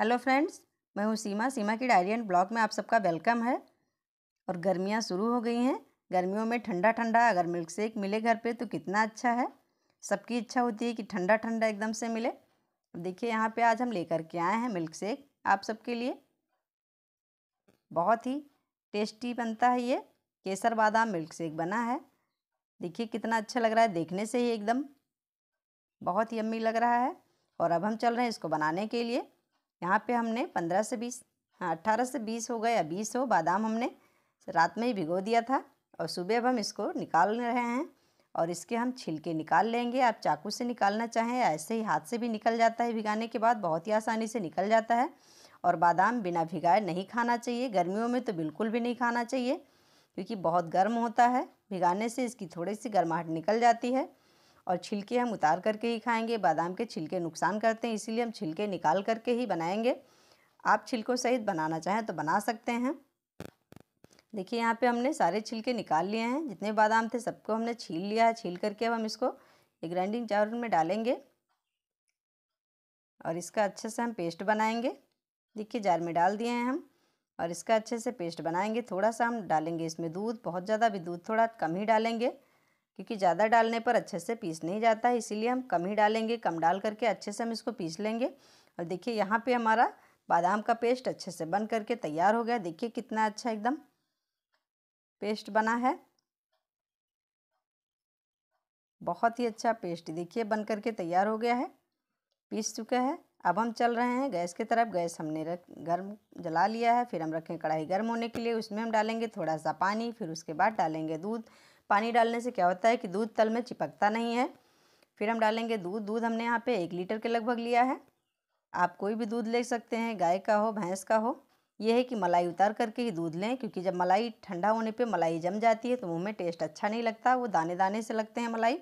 hello friends मैं हूँ सीमा सीमा की डायरी एंड ब्लॉग में आप सबका वेलकम है और गर्मियाँ शुरू हो गई हैं गर्मियों में ठंडा ठंडा अगर मिल्क शेक मिले घर पे तो कितना अच्छा है सबकी इच्छा होती है कि ठंडा ठंडा एकदम से मिले देखिए यहाँ पे आज हम लेकर के आए हैं मिल्क शेक आप सबके लिए बहुत ही टेस्टी बनता है ये केसर बादाम मिल्क शेक बना है देखिए कितना अच्छा लग रहा है देखने से ही एकदम बहुत ही अम्मी लग रहा है और अब हम चल रहे हैं इसको बनाने के लिए यहाँ पे हमने पंद्रह से बीस हाँ अट्ठारह से बीस हो गए या बीस हो बादाम हमने रात में ही भिगो दिया था और सुबह अब हम इसको निकाल रहे हैं और इसके हम छिलके निकाल लेंगे आप चाकू से निकालना चाहें ऐसे ही हाथ से भी निकल जाता है भिगाने के बाद बहुत ही आसानी से निकल जाता है और बादाम बिना भिगाए नहीं खाना चाहिए गर्मियों में तो बिल्कुल भी नहीं खाना चाहिए क्योंकि बहुत गर्म होता है भिगाने से इसकी थोड़ी सी गर्माहट निकल जाती है और छिलके हम उतार करके ही खाएंगे बादाम के छिलके नुकसान करते हैं इसीलिए हम छिलके निकाल करके ही बनाएंगे आप छिलकों सहित बनाना चाहें तो बना सकते हैं देखिए यहाँ पे हमने सारे छिलके निकाल लिए हैं जितने बादाम थे सबको हमने छील लिया है छील करके अब हम इसको एक ग्राइंडिंग जार में डालेंगे और इसका अच्छे से हम पेस्ट बनाएंगे देखिए जार में डाल दिए हैं हम और इसका अच्छे से पेस्ट बनाएंगे थोड़ा सा हम डालेंगे इसमें दूध बहुत ज़्यादा भी दूध थोड़ा कम ही डालेंगे क्योंकि ज़्यादा डालने पर अच्छे से पीस नहीं जाता है इसीलिए हम कम ही डालेंगे कम डाल करके अच्छे से हम इसको पीस लेंगे और देखिए यहाँ पे हमारा बादाम का पेस्ट अच्छे से बन करके तैयार हो गया देखिए कितना अच्छा एकदम पेस्ट बना है बहुत ही अच्छा पेस्ट देखिए बन करके तैयार हो गया है पीस चुका है अब हम चल रहे हैं गैस की तरफ गैस हमने रख गर्म जला लिया है फिर हम रखें कढ़ाई गर्म होने के लिए उसमें हम डालेंगे थोड़ा सा पानी फिर उसके बाद डालेंगे दूध पानी डालने से क्या होता है कि दूध तल में चिपकता नहीं है फिर हम डालेंगे दूध दूध हमने यहाँ पे एक लीटर के लगभग लिया है आप कोई भी दूध ले सकते हैं गाय का हो भैंस का हो यह है कि मलाई उतार करके ही दूध लें क्योंकि जब मलाई ठंडा होने पे मलाई जम जाती है तो मुँह में टेस्ट अच्छा नहीं लगता वो दाने दाने से लगते हैं मलाई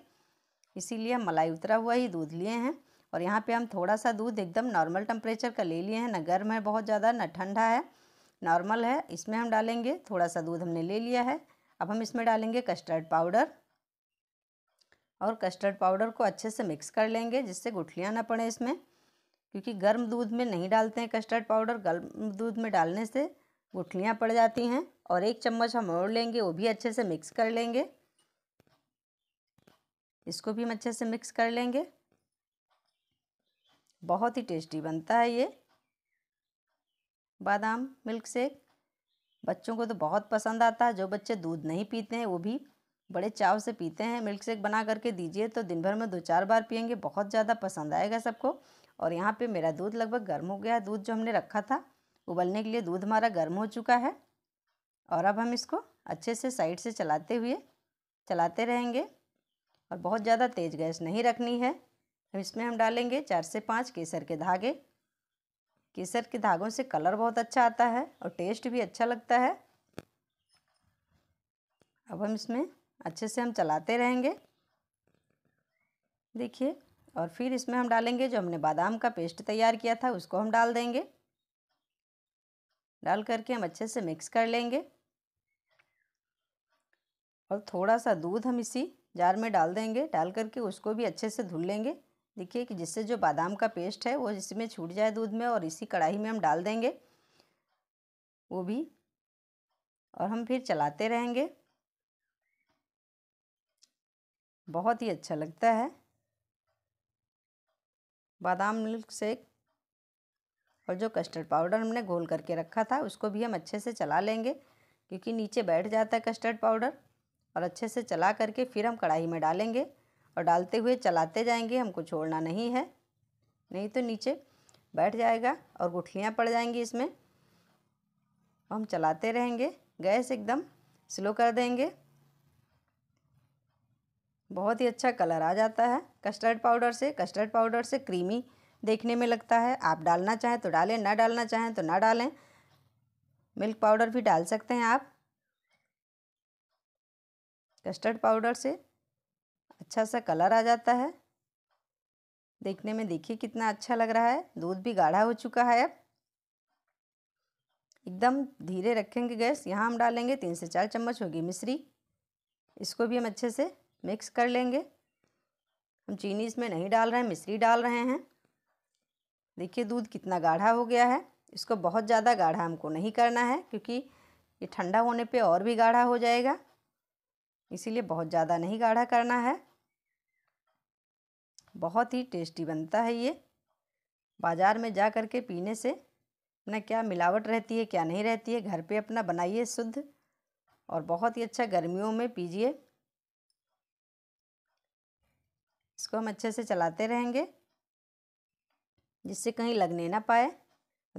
इसीलिए हम मलाई उतरा हुआ ही दूध लिए हैं और यहाँ पे हम थोड़ा सा दूध एकदम नॉर्मल टेम्परेचर का ले लिए हैं ना गर्म है बहुत ज़्यादा ना ठंडा है नॉर्मल है इसमें हम डालेंगे थोड़ा सा दूध हमने ले लिया है अब हम इसमें डालेंगे कस्टर्ड पाउडर और कस्टर्ड पाउडर को अच्छे से मिक्स कर लेंगे जिससे गुठलियाँ ना पड़े इसमें क्योंकि गर्म दूध में नहीं डालते हैं कस्टर्ड पाउडर गर्म दूध में डालने से गुठलियाँ पड़ जाती हैं और एक चम्मच हम और लेंगे वो भी अच्छे से मिक्स कर लेंगे इसको भी हम अच्छे से मिक्स कर लेंगे बहुत ही टेस्टी बनता है ये बादाम मिल्क शेक बच्चों को तो बहुत पसंद आता है जो बच्चे दूध नहीं पीते हैं वो भी बड़े चाव से पीते हैं मिल्क शेक बना करके दीजिए तो दिन भर में दो चार बार पियेंगे बहुत ज़्यादा पसंद आएगा सबको और यहाँ पे मेरा दूध लगभग गर्म हो गया है दूध जो हमने रखा था उबलने के लिए दूध हमारा गर्म हो चुका है और अब हम इसको अच्छे से साइड से चलाते हुए चलाते रहेंगे और बहुत ज़्यादा तेज़ गैस नहीं रखनी है इसमें हम डालेंगे चार से पाँच केसर के धागे केसर के धागों से कलर बहुत अच्छा आता है और टेस्ट भी अच्छा लगता है अब हम इसमें अच्छे से हम चलाते रहेंगे देखिए और फिर इसमें हम डालेंगे जो हमने बादाम का पेस्ट तैयार किया था उसको हम डाल देंगे डाल करके हम अच्छे से मिक्स कर लेंगे और थोड़ा सा दूध हम इसी जार में डाल देंगे डाल करके उसको भी अच्छे से धुल लेंगे देखिए कि जिससे जो बादाम का पेस्ट है वो इसमें छूट जाए दूध में और इसी कढ़ाई में हम डाल देंगे वो भी और हम फिर चलाते रहेंगे बहुत ही अच्छा लगता है बादाम मिल्क शेक और जो कस्टर्ड पाउडर हमने घोल करके रखा था उसको भी हम अच्छे से चला लेंगे क्योंकि नीचे बैठ जाता है कस्टर्ड पाउडर और अच्छे से चला करके फिर हम कढ़ाई में डालेंगे और डालते हुए चलाते जाएंगे हमको छोड़ना नहीं है नहीं तो नीचे बैठ जाएगा और गुठलियाँ पड़ जाएंगी इसमें हम चलाते रहेंगे गैस एकदम स्लो कर देंगे बहुत ही अच्छा कलर आ जाता है कस्टर्ड पाउडर से कस्टर्ड पाउडर से क्रीमी देखने में लगता है आप डालना चाहें तो डालें ना डालना चाहें तो ना डालें मिल्क पाउडर भी डाल सकते हैं आप कस्टर्ड पाउडर से अच्छा सा कलर आ जाता है देखने में देखिए कितना अच्छा लग रहा है दूध भी गाढ़ा हो चुका है अब एकदम धीरे रखेंगे गैस यहाँ हम डालेंगे तीन से चार चम्मच होगी मिश्री इसको भी हम अच्छे से मिक्स कर लेंगे हम चीनी इसमें नहीं डाल रहे हैं मिश्री डाल रहे हैं देखिए दूध कितना गाढ़ा हो गया है इसको बहुत ज़्यादा गाढ़ा हमको नहीं करना है क्योंकि ये ठंडा होने पे और भी गाढ़ा हो जाएगा इसीलिए बहुत ज़्यादा नहीं गाढ़ा करना है बहुत ही टेस्टी बनता है ये बाज़ार में जा कर के पीने से अपना क्या मिलावट रहती है क्या नहीं रहती है घर पे अपना बनाइए शुद्ध और बहुत ही अच्छा गर्मियों में पीजिए इसको हम अच्छे से चलाते रहेंगे जिससे कहीं लगने ना पाए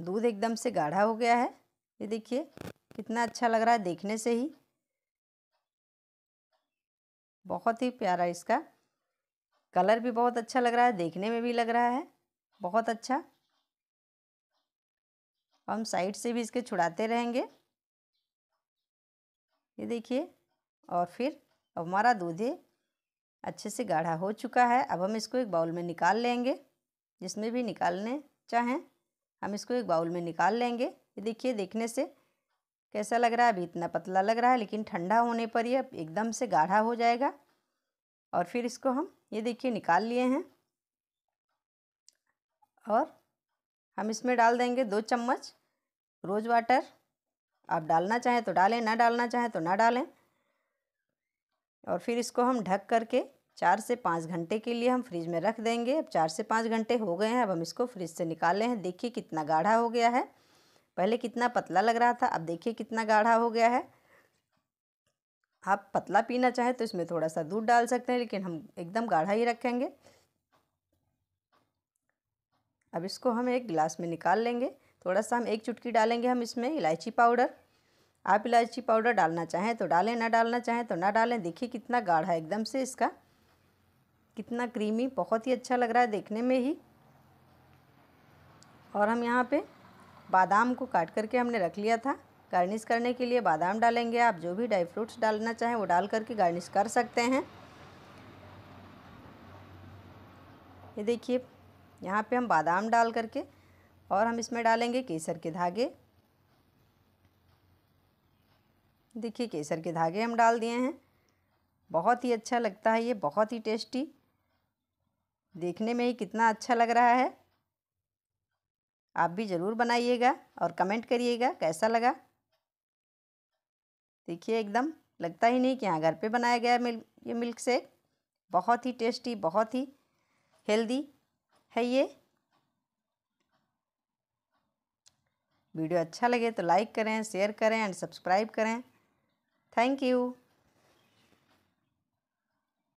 दूध एकदम से गाढ़ा हो गया है ये देखिए कितना अच्छा लग रहा है देखने से ही बहुत ही प्यारा इसका कलर भी बहुत अच्छा लग रहा है देखने में भी लग रहा है बहुत अच्छा हम साइड से भी इसके छुड़ाते रहेंगे ये देखिए और फिर अब हमारा दूध अच्छे से गाढ़ा हो चुका है अब हम इसको एक बाउल में निकाल लेंगे जिसमें भी निकालने चाहें हम इसको एक बाउल में निकाल लेंगे ये देखिए देखने से कैसा लग रहा है अभी इतना पतला लग रहा है लेकिन ठंडा होने पर अब एकदम से गाढ़ा हो जाएगा और फिर इसको हम ये देखिए निकाल लिए हैं और हम इसमें डाल देंगे दो चम्मच रोज़ वाटर आप डालना चाहें तो डालें ना डालना चाहें तो ना डालें और फिर इसको हम ढक करके चार से पाँच घंटे के लिए हम फ्रिज में रख देंगे अब चार से पाँच घंटे हो गए हैं अब हम इसको फ्रिज से निकाले हैं देखिए कितना गाढ़ा हो गया है पहले कितना पतला लग रहा था अब देखिए कितना गाढ़ा हो गया है आप पतला पीना चाहें तो इसमें थोड़ा सा दूध डाल सकते हैं लेकिन हम एकदम गाढ़ा ही रखेंगे अब इसको हम एक गिलास में निकाल लेंगे थोड़ा सा हम एक चुटकी डालेंगे हम इसमें इलायची पाउडर आप इलायची पाउडर डालना चाहें तो डालें ना डालना चाहें तो ना डालें देखिए कितना गाढ़ा एकदम से इसका कितना क्रीमी बहुत ही अच्छा लग रहा है देखने में ही और हम यहाँ पे बादाम को काट करके हमने रख लिया था गार्निश करने के लिए बादाम डालेंगे आप जो भी ड्राई फ्रूट्स डालना चाहें वो डाल करके गार्निश कर सकते हैं ये देखिए यहाँ पे हम बादाम डाल करके और हम इसमें डालेंगे केसर के धागे देखिए केसर के धागे हम डाल दिए हैं बहुत ही अच्छा लगता है ये बहुत ही टेस्टी देखने में ही कितना अच्छा लग रहा है आप भी ज़रूर बनाइएगा और कमेंट करिएगा कैसा लगा देखिए एकदम लगता ही नहीं कि हाँ घर पे बनाया गया मिल्क ये मिल्क शेक बहुत ही टेस्टी बहुत ही हेल्दी है ये वीडियो अच्छा लगे तो लाइक करें शेयर करें एंड सब्सक्राइब करें थैंक यू